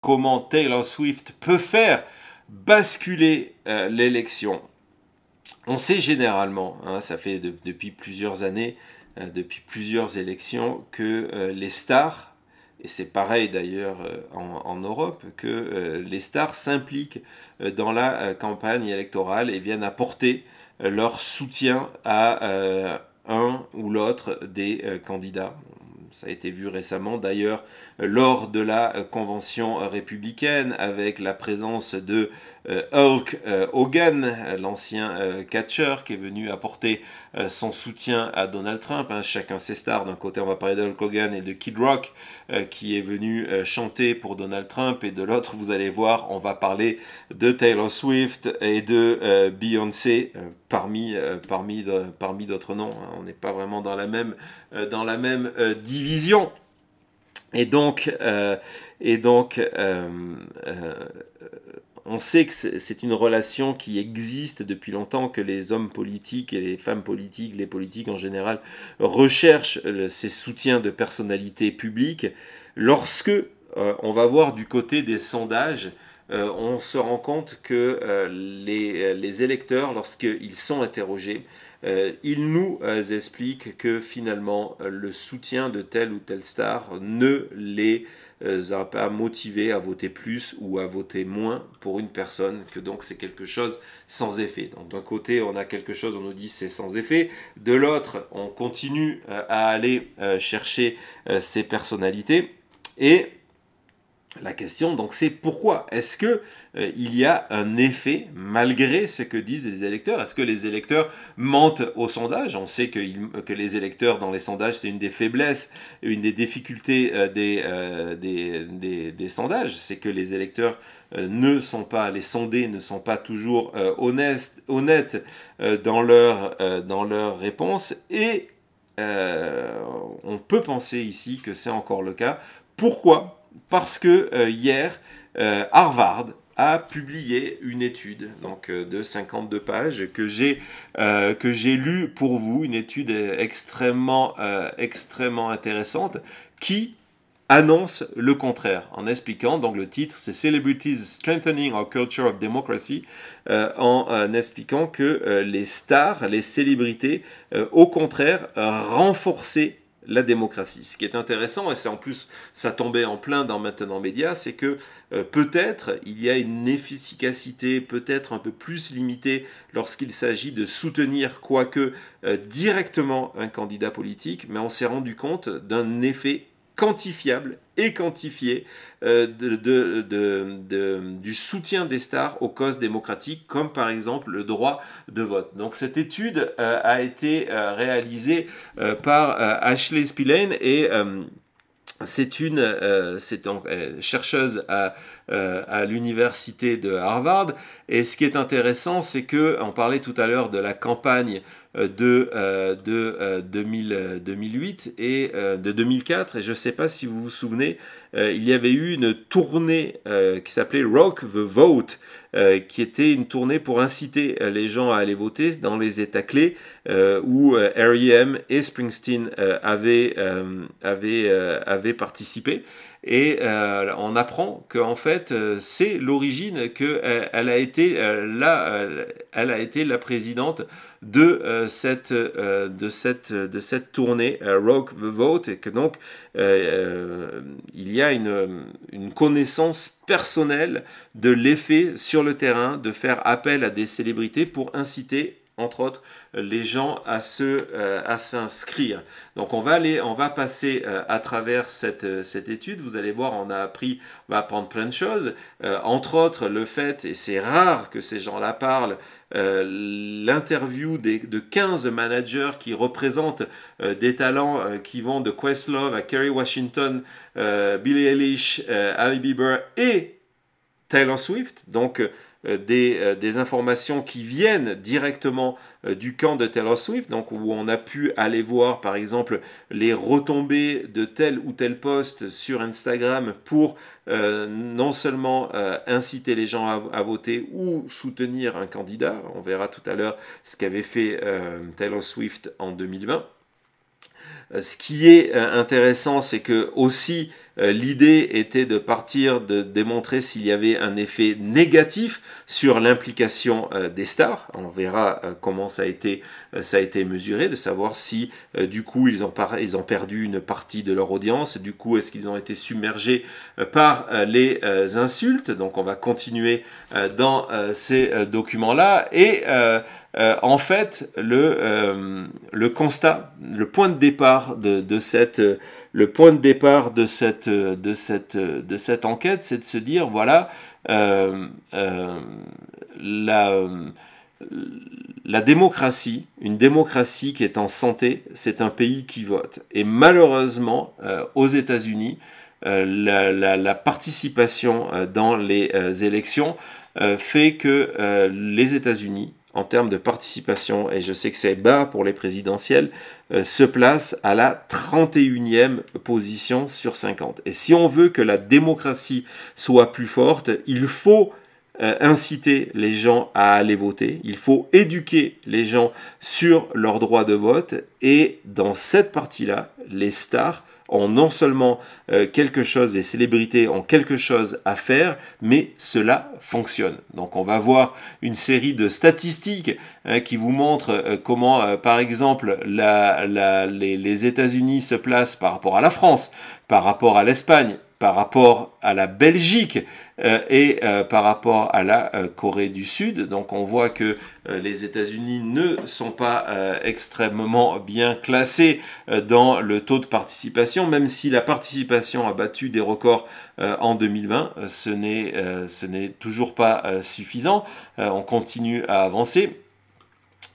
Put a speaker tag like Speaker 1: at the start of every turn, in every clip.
Speaker 1: comment Taylor Swift peut faire basculer euh, l'élection. On sait généralement, hein, ça fait depuis plusieurs années, euh, depuis plusieurs élections, que euh, les stars, et c'est pareil d'ailleurs en, Europe, que les stars s'impliquent dans la campagne électorale et viennent apporter leur soutien à un ou l'autre des candidats. Ça a été vu récemment d'ailleurs lors de la convention républicaine avec la présence de euh, Hulk euh, Hogan, euh, l'ancien catcher, qui est venu apporter son soutien à Donald Trump. Hein. chacun ses stars. D'un côté, on va parler d'Hulk Hogan et de Kid Rock qui est venu chanter pour Donald Trump. Et de l'autre, vous allez voir, on va parler de Taylor Swift et de Beyoncé parmi, parmi, parmi d'autres noms. Hein. On n'est pas vraiment dans la même, dans la même division. Et donc, et donc on sait que c'est une relation qui existe depuis longtemps, que les hommes politiques et les femmes politiques, les politiques en général, recherchent euh, ces soutiens de personnalités publiques. Lorsque euh, on va voir du côté des sondages, euh, on se rend compte que euh, euh, les, électeurs, lorsqu'ils sont interrogés, ils nous expliquent que finalement le soutien de telle ou telle star ne les a pas motivés à voter plus ou à voter moins pour une personne, que donc c'est quelque chose sans effet. Donc d'un côté on a quelque chose, on nous dit c'est sans effet, de l'autre on continue à aller chercher ces personnalités et la question, donc, c'est pourquoi Est-ce que euh, il y a un effet malgré ce que disent les électeurs Est-ce que les électeurs mentent au sondage On sait que, que, les électeurs dans les sondages, c'est une des faiblesses, une des difficultés euh, euh, des, des, sondages, c'est que les électeurs ne sont pas, les sondés ne sont pas toujours honnêtes, honnêtes dans leurs leur réponses et on peut penser ici que c'est encore le cas. Pourquoi parce que euh, hier, euh, Harvard a publié une étude donc, euh, de 52 pages que j'ai j'ai lue pour vous, une étude extrêmement, extrêmement intéressante qui annonce le contraire en expliquant, donc le titre c'est Celebrities Strengthening Our Culture of Democracy, en, expliquant que les stars, les célébrités, au contraire, renforçaient la démocratie. Ce qui est intéressant, et c'est en plus, ça tombait en plein dans Maintenant Média, c'est que euh, peut-être il y a une efficacité peut-être un peu plus limitée lorsqu'il s'agit de soutenir, quoique euh, directement, un candidat politique, mais on s'est rendu compte d'un effet quantifiable et euh, du soutien des stars aux causes démocratiques, comme par exemple le droit de vote. Donc cette étude euh, a été euh, réalisée par Ashley Spillane et c'est une chercheuse à, à l'université de Harvard et ce qui est intéressant c'est que on parlait tout à l'heure de la campagne euh, de, 2008 euh, euh, et de 2004. Et je ne sais pas si vous vous souvenez, il y avait eu une tournée qui s'appelait Rock the Vote, qui était une tournée pour inciter les gens à aller voter dans les États clés où R.E.M. et Springsteen avaient participé. Et euh, on apprend que en fait, euh, c'est l'origine que euh, elle, a été la, elle a été la présidente de cette de cette de cette tournée Rock the Vote et que donc il y a une, une connaissance personnelle de l'effet sur le terrain de faire appel à des célébrités pour inciter entre autres, euh, les gens euh, à s'inscrire. Donc on va aller, on va passer euh, à travers cette, étude. Vous allez voir, on a appris, on va apprendre plein de choses. entre autres, le fait, et c'est rare que ces gens-là parlent, l'interview de 15 managers qui représentent des talents qui vont de Questlove à Kerry Washington, Billy Eilish, Ali Bieber et Taylor Swift. Donc euh, euh, des, informations qui viennent directement euh, du camp de Taylor Swift, donc où on a pu aller voir par exemple les retombées de tel ou tel post sur Instagram pour non seulement inciter les gens à, voter ou soutenir un candidat, on verra tout à l'heure ce qu'avait fait Taylor Swift en 2020. Ce qui est intéressant, c'est que aussi euh, l'idée était de partir de démontrer s'il y avait un effet négatif sur l'implication euh, des stars. On verra euh, comment ça a, été, ça a été mesuré, de savoir si du coup ils ont, ils ont perdu une partie de leur audience, du coup est-ce qu'ils ont été submergés par les insultes. Donc on va continuer dans ces documents-là. Et en fait, le, le constat, le point de départ de, de cette le point de départ de cette, enquête, c'est de se dire, voilà, euh, euh, la, la démocratie, une démocratie qui est en santé, c'est un pays qui vote. Et malheureusement, euh, aux États-Unis, la, participation dans les élections fait que les États-Unis en termes de participation, et je sais que c'est bas pour les présidentielles, euh, se place à la 31e position sur 50. Et si on veut que la démocratie soit plus forte, il faut euh, inciter les gens à aller voter, il faut éduquer les gens sur leur droit de vote et dans cette partie-là, les stars ont non seulement euh, quelque chose, les célébrités ont quelque chose à faire, mais cela fonctionne. Donc on va voir une série de statistiques hein, qui vous montrent euh, comment, par exemple, les États-Unis se placent par rapport à la France, par rapport à l'Espagne, par rapport à la Belgique, euh, et euh, par rapport à la euh, Corée du Sud. Donc on voit que les États-Unis ne sont pas extrêmement bien classés dans le taux de participation, même si la participation a battu des records en 2020. ce n'est toujours pas suffisant. on continue à avancer.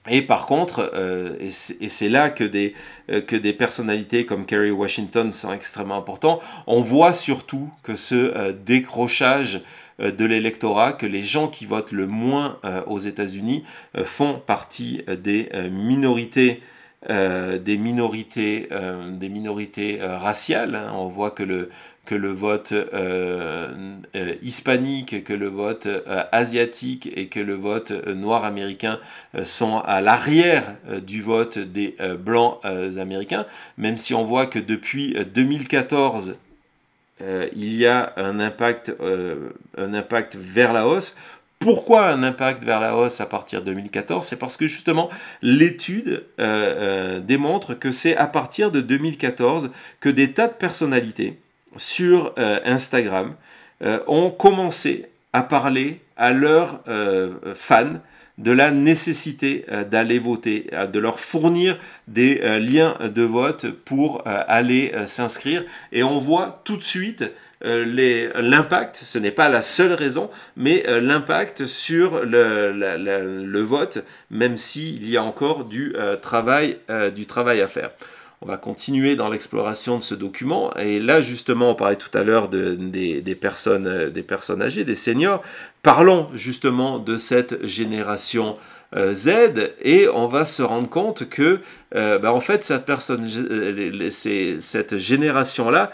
Speaker 1: Et par contre, euh, et c'est là que des, euh, que des personnalités comme Kerry Washington sont extrêmement importants, on voit surtout que ce euh, décrochage de l'électorat, que les gens qui votent le moins aux États-Unis font partie des minorités des minorités, des minorités raciales. Hein. On voit que le, que le vote euh, euh, hispanique, que le vote euh, asiatique et que le vote noir américain sont à l'arrière du vote des blancs américains, même si on voit que depuis 2014, il y a un impact, un impact vers la hausse. Pourquoi un impact vers la hausse à partir de 2014 C'est parce que justement l'étude démontre que c'est à partir de 2014 que des tas de personnalités, sur euh, Instagram euh, ont commencé à parler à leurs euh, fans de la nécessité d'aller voter, de leur fournir des liens de vote pour aller s'inscrire. Et on voit tout de suite l'impact, ce n'est pas la seule raison, mais l'impact sur le, vote, même s'il y a encore du, travail, du travail à faire on va continuer dans l'exploration de ce document. Et là, justement, on parlait tout à l'heure de, des, personnes, euh, des personnes âgées, des seniors. Parlons justement de cette génération euh, Z et on va se rendre compte que euh, bah, en fait cette personne cette génération là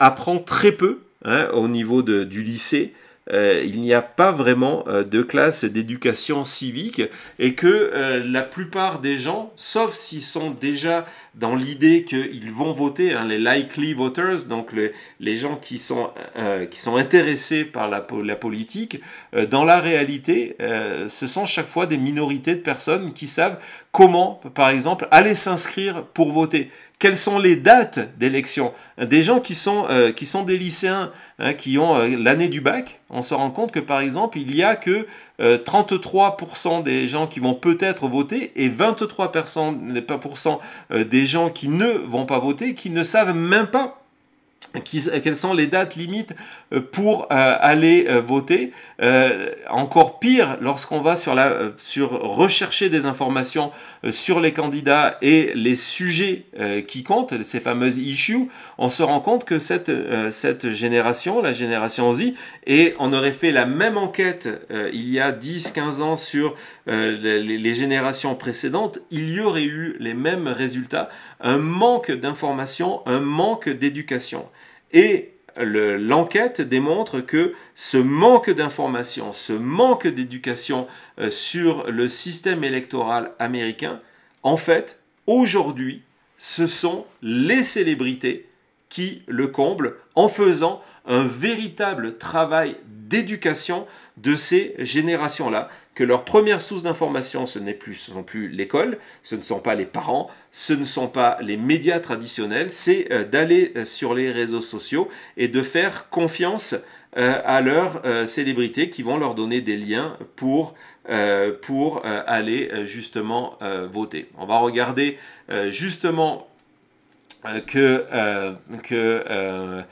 Speaker 1: apprend très peu hein, au niveau de, du lycée il n'y a pas vraiment de classe d'éducation civique et que la plupart des gens, sauf s'ils sont déjà dans l'idée qu'ils vont voter, hein, les likely voters, donc les gens qui sont, euh, qui sont intéressés par la, la politique, euh, dans la réalité, euh, ce sont chaque fois des minorités de personnes qui savent comment, par exemple, aller s'inscrire pour voter. Quelles sont les dates d'élection Des gens qui sont, qui sont des lycéens, hein, qui ont l'année du bac, on se rend compte que, par exemple, il y a que 33% euh, des gens qui vont peut-être voter et 23% euh, des gens qui ne vont pas voter, qui ne savent même pas quelles sont les dates limites euh, pour euh, aller euh, voter. encore pire, lorsqu'on va sur, rechercher des informations sur les candidats et les sujets qui comptent, ces fameuses issues, on se rend compte que cette, cette génération, la génération Z, et on aurait fait la même enquête il y a 10-15 ans sur les, les générations précédentes, il y aurait eu les mêmes résultats, un manque d'informations, un manque d'éducation. Et l'enquête démontre que ce manque d'information, ce manque d'éducation euh, sur le système électoral américain, en fait, aujourd'hui, ce sont les célébrités qui le comblent en faisant un véritable travail d'éducation de ces générations-là que leur première source d'information, ce n'est plus, plus l'école, ce ne sont pas les parents, ce ne sont pas les médias traditionnels, c'est euh, d'aller euh, sur les réseaux sociaux et de faire confiance euh, à leurs célébrités qui vont leur donner des liens pour, pour aller justement voter. On va regarder justement que... que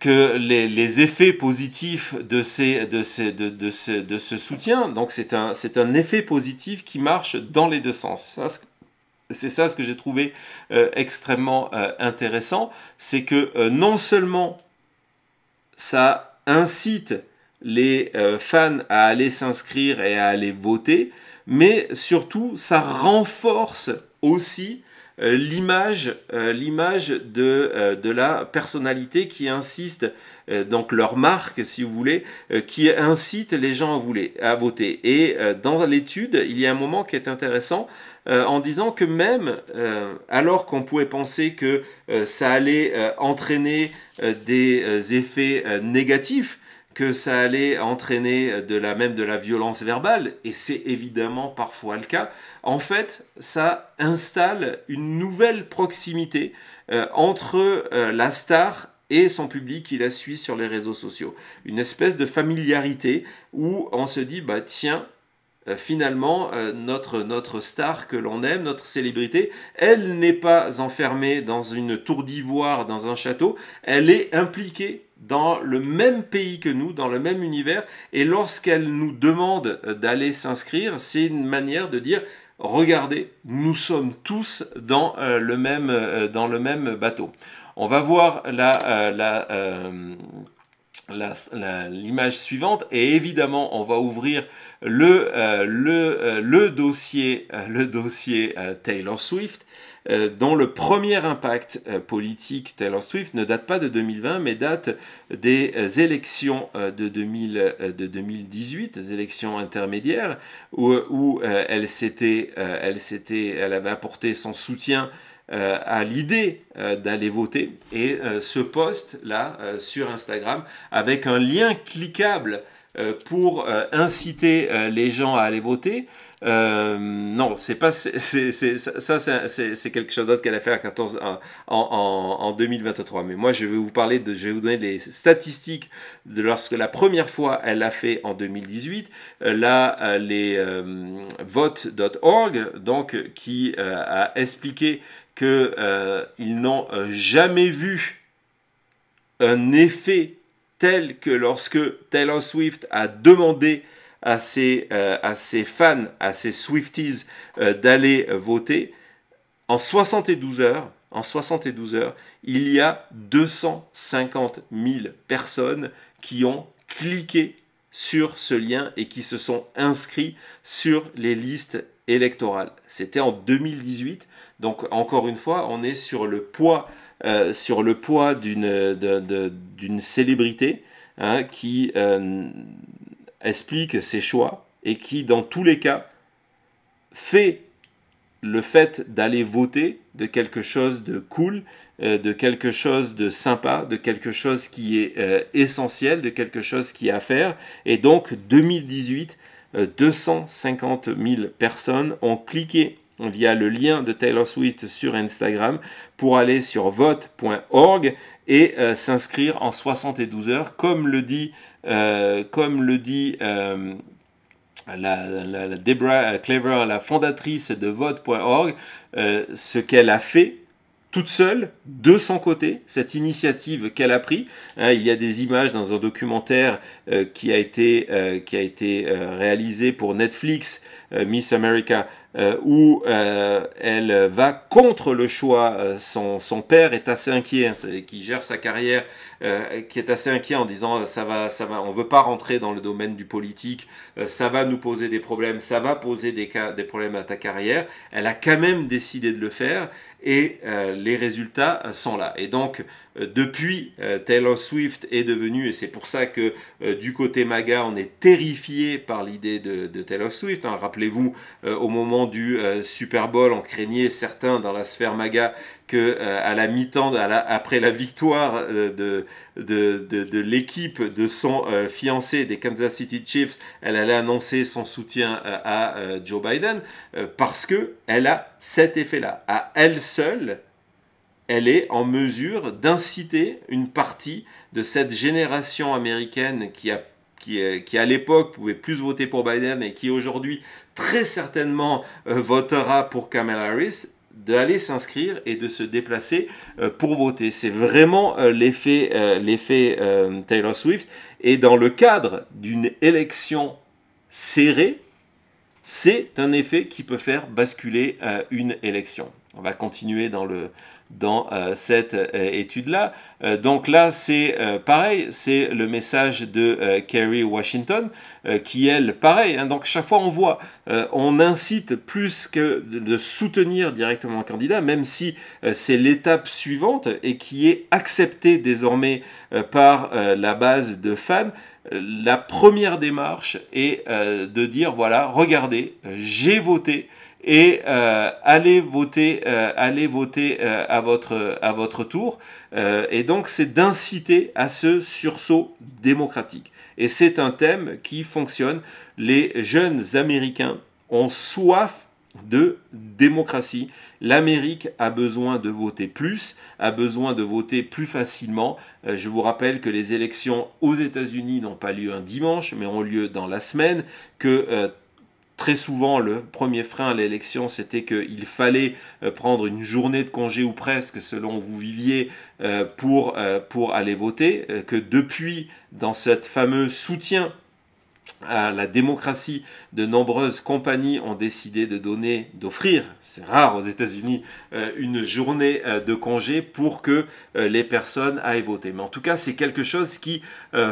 Speaker 1: que les, effets positifs de, de, ce, soutien, donc c'est un, effet positif qui marche dans les deux sens. C'est ça ce que j'ai trouvé euh, extrêmement euh, intéressant, c'est que euh, non seulement ça incite les fans à aller s'inscrire et à aller voter, mais surtout ça renforce aussi euh, l'image, euh, l'image euh, de, la personnalité qui insiste, donc leur marque si vous voulez, qui incite les gens à, à voter. Et dans l'étude, il y a un moment qui est intéressant. en disant que même alors qu'on pouvait penser que ça allait entraîner des effets négatifs, que ça allait entraîner de la même de la violence verbale, et c'est évidemment parfois le cas, en fait, ça installe une nouvelle proximité euh, entre euh, la star et son public qui la suit sur les réseaux sociaux. Une espèce de familiarité où on se dit, bah tiens, euh, finalement, notre, notre star que l'on aime, notre célébrité, elle n'est pas enfermée dans une tour d'ivoire, dans un château, elle est impliquée dans le même pays que nous, dans le même univers, et lorsqu'elle nous demande euh, d'aller s'inscrire, c'est une manière de dire, regardez, nous sommes tous dans, euh, le, même, euh, dans le même bateau. On va voir la... l'image suivante et évidemment on va ouvrir le, le, dossier, le dossier Taylor Swift euh, dont le premier impact euh, politique Taylor Swift ne date pas de 2020, mais date des euh, élections de, 2018, des élections intermédiaires, où, où elle, avait apporté son soutien à l'idée d'aller voter. Et ce post-là sur Instagram, avec un lien cliquable pour inciter les gens à aller voter, euh, non, c'est pas c'est, ça, c'est quelque chose d'autre qu'elle a fait à 14 en, 2023. Mais moi, je vais vous parler de, je vais vous donner les statistiques de lorsque la première fois elle l'a fait en 2018. Euh, là, euh, les votes.org, donc qui a expliqué qu'ils n'ont jamais vu un effet tel que lorsque Taylor Swift a demandé à ces euh, fans, à ces Swifties euh, d'aller euh, voter, en 72 heures, en 72 heures, il y a 250 000 personnes qui ont cliqué sur ce lien et qui se sont inscrits sur les listes électorales. C'était en 2018, donc encore une fois, on est sur le poids, sur le poids d'une célébrité hein, qui explique ses choix et qui, dans tous les cas, fait le fait d'aller voter de quelque chose de cool, euh, de quelque chose de sympa, de quelque chose qui est euh, essentiel, de quelque chose qui est à faire. Et donc 2018, 250 000 personnes ont cliqué via le lien de Taylor Swift sur Instagram pour aller sur vote.org et euh, s'inscrire en 72 heures, comme le dit, euh, comme le dit euh, la, Clever, la fondatrice de vote.org, ce qu'elle a fait toute seule, de son côté, cette initiative qu'elle a prise. Hein, il y a des images dans un documentaire qui a été, qui a été réalisé pour Netflix, Miss America euh, où euh, elle va contre le choix. Euh, son, père est assez inquiet, hein, qui gère sa carrière, qui est assez inquiet en disant ça va, ça va, on veut pas rentrer dans le domaine du politique, ça va nous poser des problèmes, ça va poser des, des problèmes à ta carrière. Elle a quand même décidé de le faire et les résultats sont là. Et donc euh, depuis, euh, Taylor Swift est devenue, et c'est pour ça que euh, du côté MAGA, on est terrifié par l'idée de, Taylor Swift. Hein. Rappelez-vous, au moment du Super Bowl, on craignait certains dans la sphère MAGA que à la mi-temps, après la victoire de, l'équipe de son fiancé des Kansas City Chiefs, elle allait annoncer son soutien à Joe Biden parce que elle a cet effet-là. À elle seule, elle est en mesure d'inciter une partie de cette génération américaine euh, qui à l'époque pouvait plus voter pour Biden et qui aujourd'hui très certainement euh, votera pour Kamala Harris, d'aller s'inscrire et de se déplacer euh, pour voter. C'est vraiment l'effet Taylor Swift. Et dans le cadre d'une élection serrée, c'est un effet qui peut faire basculer une élection on va continuer dans, le, dans euh, cette euh, étude-là. Euh, donc là, c'est pareil, c'est le message de Kerry Washington, qui elle, pareil, hein. donc chaque fois on voit, on incite plus que de soutenir directement le candidat, même si c'est l'étape suivante et qui est acceptée désormais par la base de fans la première démarche est de dire voilà, regardez, j'ai voté et euh, allez voter, euh, allez voter euh, à, votre, à votre tour. et donc c'est d'inciter à ce sursaut démocratique. Et c'est un thème qui fonctionne. Les jeunes Américains ont soif de démocratie. L'Amérique a besoin de voter plus, a besoin de voter plus facilement. je vous rappelle que les élections aux États-Unis n'ont pas lieu un dimanche, mais ont lieu dans la semaine, que très souvent, le premier frein à l'élection, c'était qu'il fallait euh, prendre une journée de congé ou presque, selon où vous viviez, euh, pour, euh, pour aller voter, que depuis, dans ce fameux soutien à la démocratie, de nombreuses compagnies ont décidé de donner, d'offrir, c'est rare aux États-Unis, euh, une journée euh, de congé pour que euh, les personnes aillent voter. Mais en tout cas, c'est quelque chose qui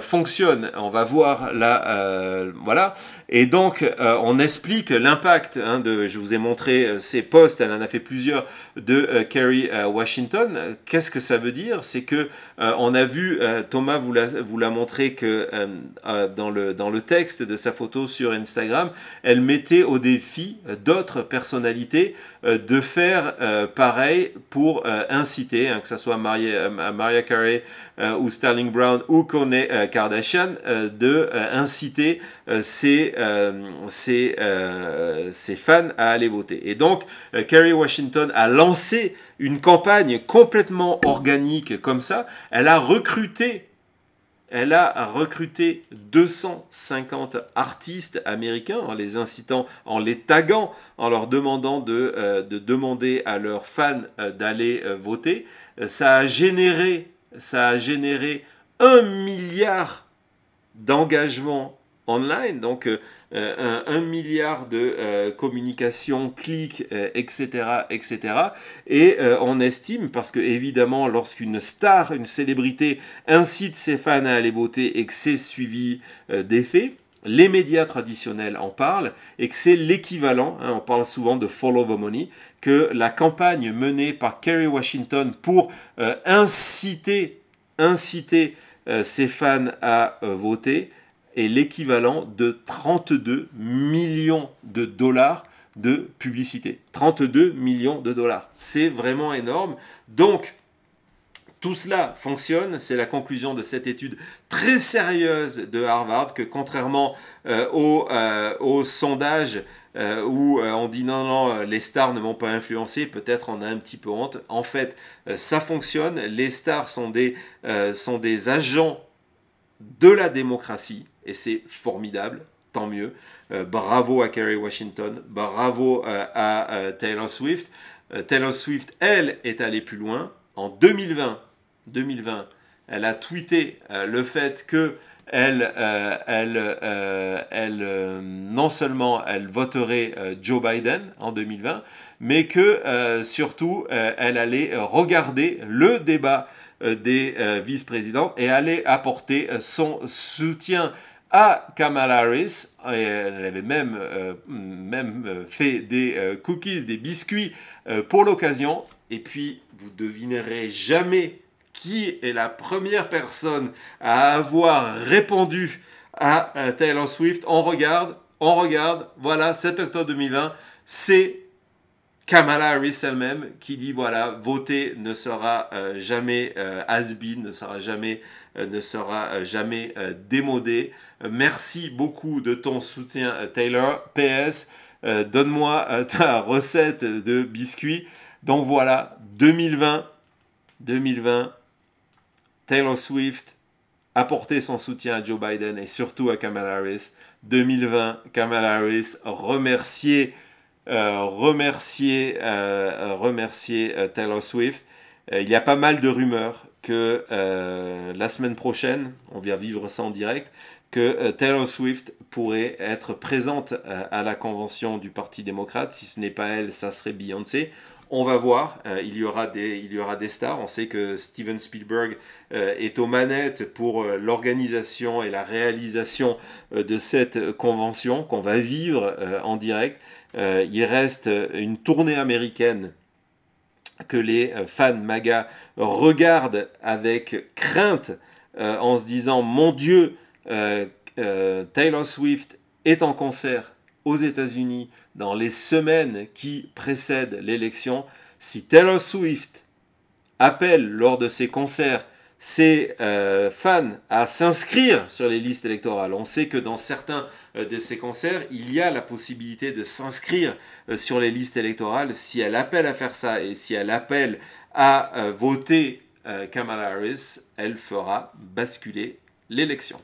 Speaker 1: fonctionne. On va voir là, voilà. Et donc, on explique l'impact hein, de. Je vous ai montré ces postes elle en a fait plusieurs de Kerry Washington. Qu'est-ce que ça veut dire C'est que on a vu Thomas vous l'a montré que dans le dans le texte de sa photo sur Instagram, elle mettait au défi euh, d'autres personnalités euh, de faire euh, pareil pour inciter, hein, que ce soit Maria, Maria Carey ou Sterling Brown ou Kourtney Kardashian, de inciter ses, ses, fans à aller voter. Et donc, Kerry Washington a lancé une campagne complètement organique comme ça. Elle a recruté elle a recruté 250 artistes américains en les incitant, en les taguant, en leur demandant de, euh, demander à leurs fans euh, d'aller euh, voter. Ça a généré, ça a généré un milliard d'engagements online. Donc euh, un, milliard de euh, communications, clics, etc., euh, etc. Et on estime, parce que évidemment, lorsqu'une star, une célébrité incite ses fans à aller voter et que c'est suivi d'effets, les médias traditionnels en parlent et que c'est l'équivalent, hein, on parle souvent de follow the money, que la campagne menée par Kerry Washington pour inciter, inciter ses fans à voter, est l'équivalent de 32 millions de dollars de publicité. 32 millions de dollars. C'est vraiment énorme. Donc, tout cela fonctionne, c'est la conclusion de cette étude très sérieuse de Harvard, que contrairement euh, euh, au, sondage euh, où on dit non, non, les stars ne m'ont pas influencé, peut-être on a un petit peu honte, en fait, ça fonctionne, les stars sont des, sont des agents de la démocratie, et c'est formidable, tant mieux. Euh, bravo à Kerry Washington, bravo euh, à euh, Taylor Swift. Taylor Swift, elle, est allée plus loin. En 2020, 2020 elle a tweeté le fait que elle, elle, elle non seulement elle voterait Joe Biden en 2020, mais que surtout elle allait regarder le débat des vice-présidents et allait apporter son soutien à Kamala Harris. elle avait même, euh, même euh, fait des euh, cookies, des biscuits pour l'occasion. Et puis, vous devinerez jamais qui est la première personne à avoir répondu à Taylor Swift. On regarde, on regarde. Voilà, 7 octobre 2020, c'est Kamala Harris elle-même qui dit voilà, voter ne sera euh, jamais euh, has ne sera jamais, euh, euh, démodé. Merci beaucoup de ton soutien, Taylor. PS, donne-moi ta recette de biscuits. Donc voilà, 2020, 2020, Taylor Swift apporter son soutien à Joe Biden et surtout à Kamala Harris. 2020, Kamala Harris, remercier euh, remercier, euh, remercier euh, Taylor Swift. il y a pas mal de rumeurs que la semaine prochaine, on vient vivre ça en direct, que Taylor Swift pourrait être présente à la convention du Parti démocrate. Si ce n'est pas elle, ça serait Beyoncé. On va voir, il, y aura des, il y aura des stars. On sait que Steven Spielberg est aux manettes pour l'organisation et la réalisation de cette convention qu'on va vivre en direct. Euh, il reste euh, une tournée américaine que les euh, fans MAGA regardent avec crainte en se disant Mon Dieu, Taylor Swift est en concert aux États-Unis dans les semaines qui précèdent l'élection. Si Taylor Swift appelle lors de ses concerts ses euh, fans à s'inscrire sur les listes électorales. On sait que dans certains euh, de ces concerts, il y a la possibilité de s'inscrire euh, sur les listes électorales si elle appelle à faire ça et si elle appelle à voter Kamala Harris, elle fera basculer l'élection.